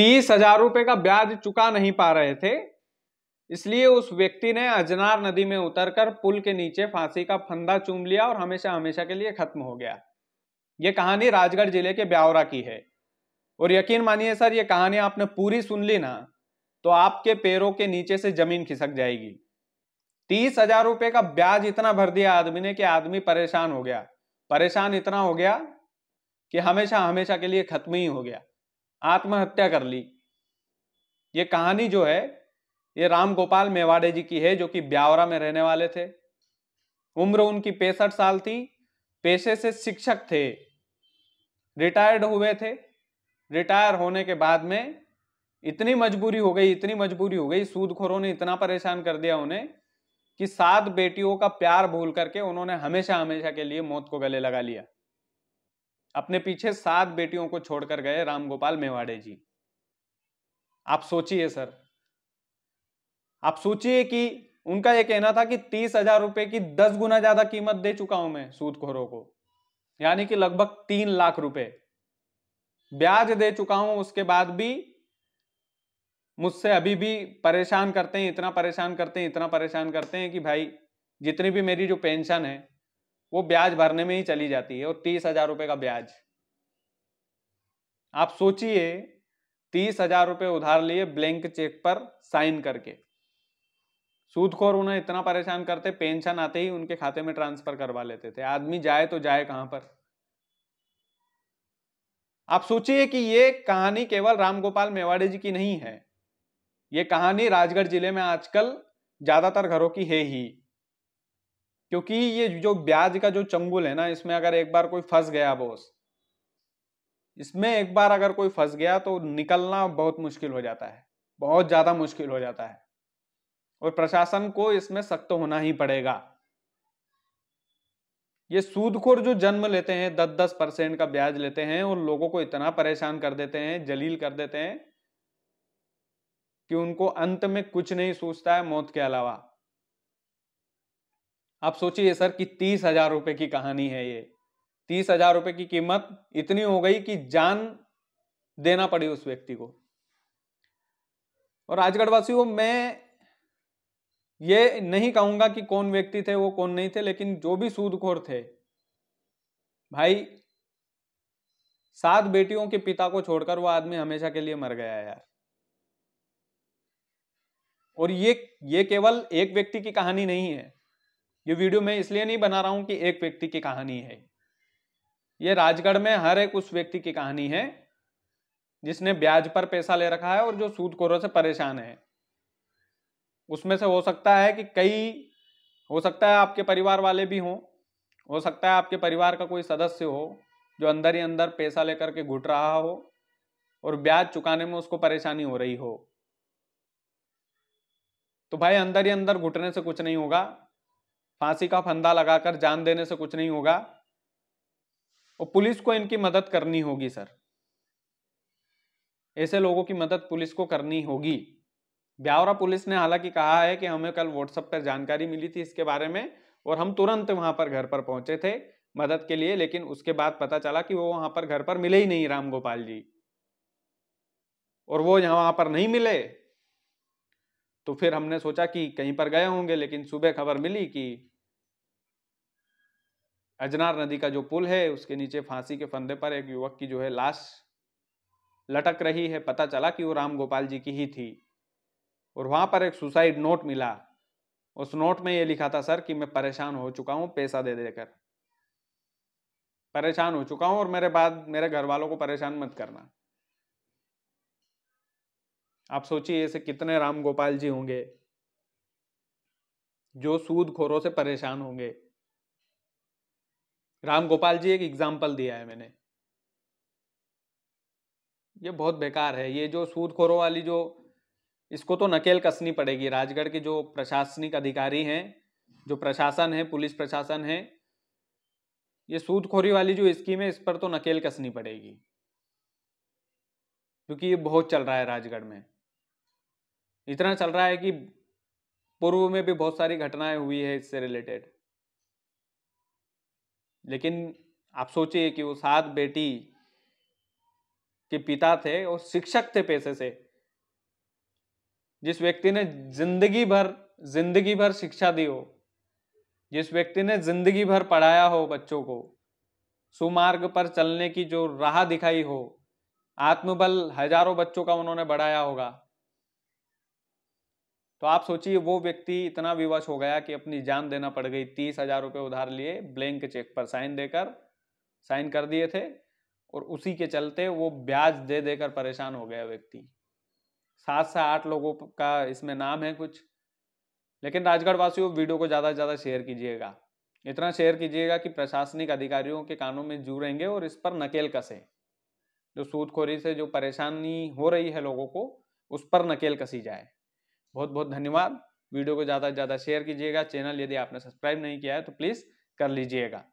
तीस हजार रुपए का ब्याज चुका नहीं पा रहे थे इसलिए उस व्यक्ति ने अजनार नदी में उतरकर पुल के नीचे फांसी का फंदा चूम लिया और हमेशा हमेशा के लिए खत्म हो गया ये कहानी राजगढ़ जिले के ब्यावरा की है और यकीन मानिए सर ये कहानी आपने पूरी सुन ली ना तो आपके पैरों के नीचे से जमीन खिसक जाएगी तीस हजार रुपये का ब्याज इतना भर दिया आदमी ने कि आदमी परेशान हो गया परेशान इतना हो गया कि हमेशा हमेशा के लिए खत्म ही हो गया आत्महत्या कर ली ये कहानी जो है ये राम गोपाल मेवाड़े जी की है जो कि ब्यावरा में रहने वाले थे उम्र उनकी पैंसठ साल थी पेशे से शिक्षक थे रिटायर्ड हुए थे रिटायर होने के बाद में इतनी मजबूरी हो गई इतनी मजबूरी हो गई सूदखोरों ने इतना परेशान कर दिया उन्हें कि सात बेटियों का प्यार भूल करके उन्होंने हमेशा हमेशा के लिए मौत को गले लगा लिया अपने पीछे सात बेटियों को छोड़कर गए रामगोपाल मेवाड़े जी आप सोचिए सर आप सोचिए कि उनका यह कहना था कि तीस हजार रुपए की दस गुना ज्यादा कीमत दे चुका हूं मैं सूदखोरों को यानी कि लगभग तीन लाख रुपए ब्याज दे चुका हूं उसके बाद भी मुझसे अभी भी परेशान करते हैं इतना परेशान करते हैं इतना परेशान करते हैं कि भाई जितनी भी मेरी जो पेंशन है वो ब्याज भरने में ही चली जाती है और तीस हजार रुपये का ब्याज आप सोचिए तीस हजार रुपये उधार लिए ब्लैंक चेक पर साइन करके सूदखोर उन्हें इतना परेशान करते पेंशन आते ही उनके खाते में ट्रांसफर करवा लेते थे आदमी जाए तो जाए कहां पर आप सोचिए कि ये कहानी केवल रामगोपाल मेवाड़े जी की नहीं है ये कहानी राजगढ़ जिले में आजकल ज्यादातर घरों की है ही क्योंकि ये जो ब्याज का जो चंगुल है ना इसमें अगर एक बार कोई फंस गया बॉस इसमें एक बार अगर कोई फंस गया तो निकलना बहुत मुश्किल हो जाता है बहुत ज़्यादा मुश्किल हो जाता है और प्रशासन को इसमें सख्त होना ही पड़ेगा ये सूदखोर जो जन्म लेते हैं दस दस परसेंट का ब्याज लेते हैं और लोगों को इतना परेशान कर देते हैं जलील कर देते हैं कि उनको अंत में कुछ नहीं सोचता है मौत के अलावा आप सोचिए सर कि तीस हजार रुपये की कहानी है ये तीस हजार रुपये की कीमत इतनी हो गई कि जान देना पड़ी उस व्यक्ति को और राजगढ़वासियों मैं ये नहीं कहूंगा कि कौन व्यक्ति थे वो कौन नहीं थे लेकिन जो भी सूदखोर थे भाई सात बेटियों के पिता को छोड़कर वो आदमी हमेशा के लिए मर गया यार और ये ये केवल एक व्यक्ति की कहानी नहीं है ये वीडियो मैं इसलिए नहीं बना रहा हूं कि एक व्यक्ति की कहानी है ये राजगढ़ में हर एक उस व्यक्ति की कहानी है जिसने ब्याज पर पैसा ले रखा है और जो सूदखोरों से परेशान है उसमें से हो सकता है कि कई हो सकता है आपके परिवार वाले भी हों हो सकता है आपके परिवार का कोई सदस्य हो जो अंदर ही अंदर पैसा लेकर के घुट रहा हो और ब्याज चुकाने में उसको परेशानी हो रही हो तो भाई अंदर ही अंदर घुटने से कुछ नहीं होगा फांसी का फंदा लगाकर जान देने से कुछ नहीं होगा और पुलिस को इनकी मदद करनी होगी सर ऐसे लोगों की मदद पुलिस को करनी होगी ब्यावरा पुलिस ने हालांकि कहा है कि हमें कल व्हाट्सएप पर जानकारी मिली थी इसके बारे में और हम तुरंत वहां पर घर पर पहुंचे थे मदद के लिए लेकिन उसके बाद पता चला कि वो वहां पर घर पर मिले ही नहीं राम गोपाल जी और वो यहाँ वहां पर नहीं मिले तो फिर हमने सोचा कि कहीं पर गए होंगे लेकिन सुबह खबर मिली कि अजनार नदी का जो पुल है उसके नीचे फांसी के फंदे पर एक युवक की जो है लाश लटक रही है पता चला कि वो राम गोपाल जी की ही थी और वहाँ पर एक सुसाइड नोट मिला उस नोट में ये लिखा था सर कि मैं परेशान हो चुका हूँ पैसा दे देकर परेशान हो चुका हूँ और मेरे बाद मेरे घर वालों को परेशान मत करना आप सोचिए ऐसे कितने राम गोपाल जी होंगे जो सूद खोरों से परेशान होंगे राम गोपाल जी एक एग्जाम्पल दिया है मैंने ये बहुत बेकार है ये जो सूदखोरों वाली जो इसको तो नकेल कसनी पड़ेगी राजगढ़ के जो प्रशासनिक अधिकारी हैं जो प्रशासन है पुलिस प्रशासन है ये सूदखोरी वाली जो स्कीम है इस पर तो नकेल कसनी पड़ेगी क्योंकि ये बहुत चल रहा है राजगढ़ में इतना चल रहा है कि पूर्व में भी बहुत सारी घटनाएं हुई है इससे रिलेटेड लेकिन आप सोचिए कि वो सात बेटी के पिता थे और शिक्षक थे पैसे से जिस व्यक्ति ने जिंदगी भर जिंदगी भर शिक्षा दी हो जिस व्यक्ति ने जिंदगी भर पढ़ाया हो बच्चों को सुमार्ग पर चलने की जो राह दिखाई हो आत्मबल हजारों बच्चों का उन्होंने बढ़ाया होगा तो आप सोचिए वो व्यक्ति इतना विवश हो गया कि अपनी जान देना पड़ गई तीस हजार रुपये उधार लिए ब्लैंक चेक पर साइन देकर साइन कर दिए थे और उसी के चलते वो ब्याज दे देकर परेशान हो गया व्यक्ति सात से आठ लोगों का इसमें नाम है कुछ लेकिन राजगढ़ वासियों वीडियो को ज़्यादा से ज़्यादा शेयर कीजिएगा इतना शेयर कीजिएगा कि प्रशासनिक अधिकारियों के कानों में जू रहेंगे और इस पर नकेल कसे जो सूदखोरी से जो परेशानी हो रही है लोगों को उस पर नकेल कसी जाए बहुत बहुत धन्यवाद वीडियो को ज़्यादा से ज़्यादा शेयर कीजिएगा चैनल यदि आपने सब्सक्राइब नहीं किया है तो प्लीज़ कर लीजिएगा